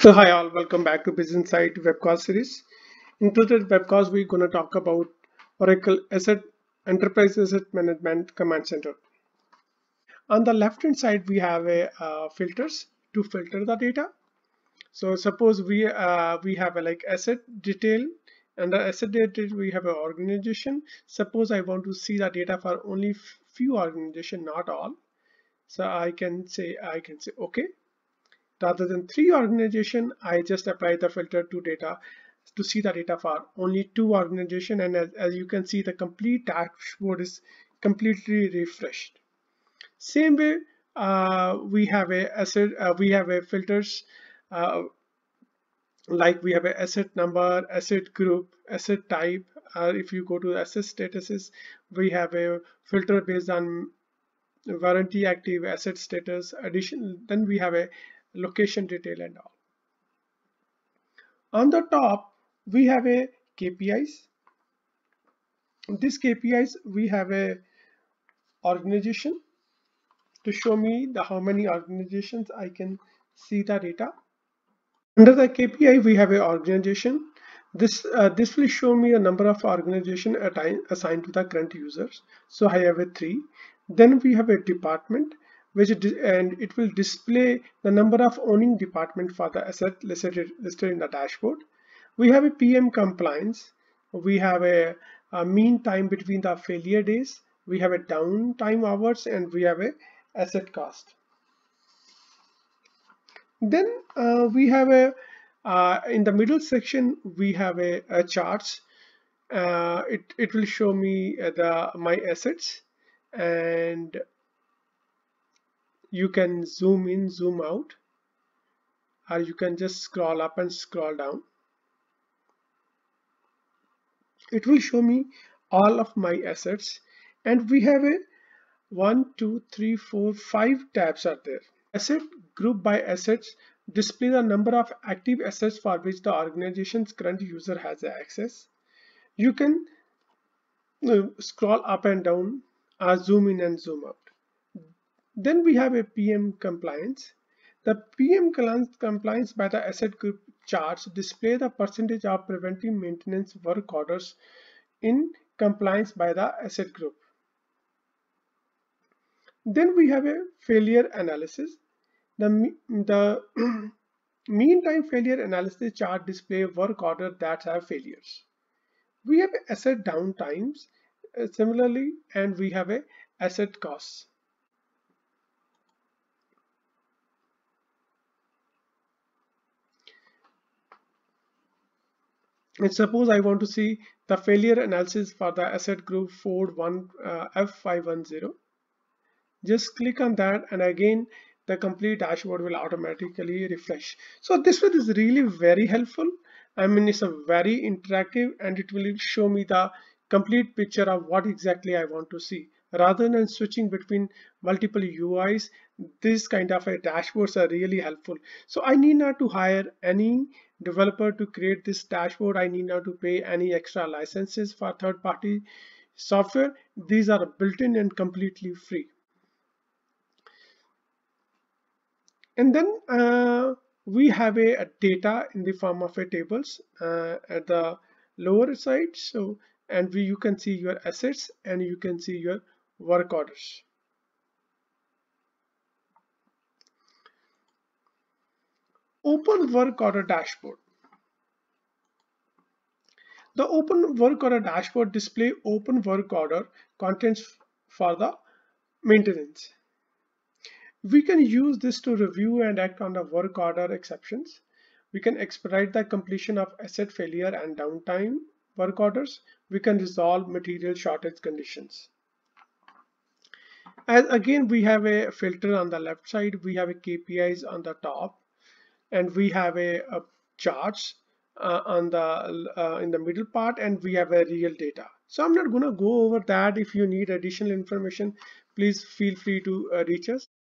So hi all, welcome back to Business Insight webcast series. In today's webcast, we're going to talk about Oracle Asset Enterprise Asset Management Command Center. On the left hand side, we have a uh, filters to filter the data. So suppose we uh, we have a uh, like asset detail and the asset detail we have an organization. Suppose I want to see the data for only few organization, not all. So I can say I can say okay rather than three organization i just apply the filter to data to see the data for only two organization and as, as you can see the complete dashboard is completely refreshed same way uh, we have a asset uh, we have a filters uh, like we have a asset number asset group asset type uh, if you go to asset statuses we have a filter based on warranty active asset status addition then we have a location detail and all. On the top, we have a KPIs. In this KPIs, we have a organization to show me the how many organizations I can see the data. Under the KPI, we have a organization. This, uh, this will show me a number of organization assigned to the current users. So I have a three. Then we have a department which and it will display the number of owning department for the asset listed, listed in the dashboard. We have a PM compliance. We have a, a mean time between the failure days. We have a downtime hours and we have a asset cost. Then uh, we have a uh, in the middle section we have a, a charts. Uh, it it will show me uh, the my assets and you can zoom in zoom out or you can just scroll up and scroll down it will show me all of my assets and we have a one two three four five tabs are there asset group by assets display the number of active assets for which the organization's current user has access you can uh, scroll up and down or zoom in and zoom out then we have a PM compliance. The PM compliance by the asset group charts display the percentage of preventive maintenance work orders in compliance by the asset group. Then we have a failure analysis. The, the mean time failure analysis chart display work order that have failures. We have asset downtimes uh, similarly and we have a asset costs. And suppose I want to see the failure analysis for the asset group Ford uh, F510. Just click on that and again the complete dashboard will automatically refresh. So this one is really very helpful. I mean it's a very interactive and it will show me the complete picture of what exactly I want to see rather than switching between multiple UIs this kind of a dashboards are really helpful so I need not to hire any developer to create this dashboard I need not to pay any extra licenses for third-party software these are built-in and completely free and then uh, we have a, a, data in the form of a tables uh, at the lower side so and we, you can see your assets and you can see your work orders. Open work order dashboard. The open work order dashboard display open work order contents for the maintenance. We can use this to review and act on the work order exceptions. We can expedite the completion of asset failure and downtime work orders. We can resolve material shortage conditions as again we have a filter on the left side we have a KPIs on the top and we have a, a charts uh, on the uh, in the middle part and we have a real data so I'm not gonna go over that if you need additional information please feel free to uh, reach us